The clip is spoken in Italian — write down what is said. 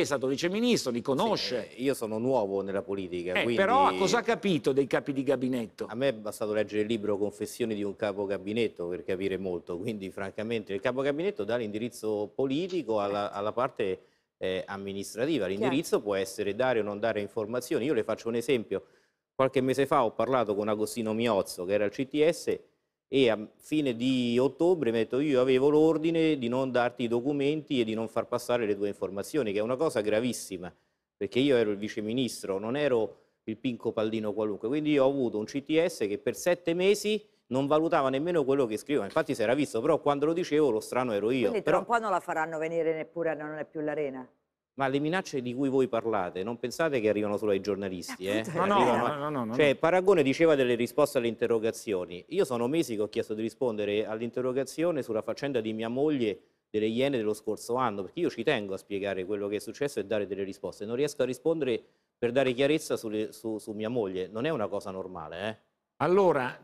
è stato viceministro, li conosce. Sì, eh, io sono nuovo nella politica. Eh, quindi... Però cosa ha capito dei capi di gabinetto? A me è bastato leggere il libro Confessioni di un capo gabinetto per capire molto, quindi francamente il capo gabinetto dà l'indirizzo politico alla, eh. alla parte eh, amministrativa, l'indirizzo può essere dare o non dare informazioni. Io le faccio un esempio, qualche mese fa ho parlato con Agostino Miozzo che era il CTS e a fine di ottobre metto io avevo l'ordine di non darti i documenti e di non far passare le tue informazioni, che è una cosa gravissima, perché io ero il viceministro, non ero il pinco pallino qualunque, quindi io ho avuto un CTS che per sette mesi non valutava nemmeno quello che scriveva, infatti si era visto, però quando lo dicevo lo strano ero io. Quindi però... tra un po' non la faranno venire neppure, non è più l'arena? Ma le minacce di cui voi parlate, non pensate che arrivano solo ai giornalisti, eh? eh? No, no, no, no, Cioè, Paragone diceva delle risposte alle interrogazioni. Io sono mesi che ho chiesto di rispondere all'interrogazione sulla faccenda di mia moglie delle Iene dello scorso anno, perché io ci tengo a spiegare quello che è successo e dare delle risposte. Non riesco a rispondere per dare chiarezza sulle, su, su, mia moglie. Non è una cosa normale, eh? Allora,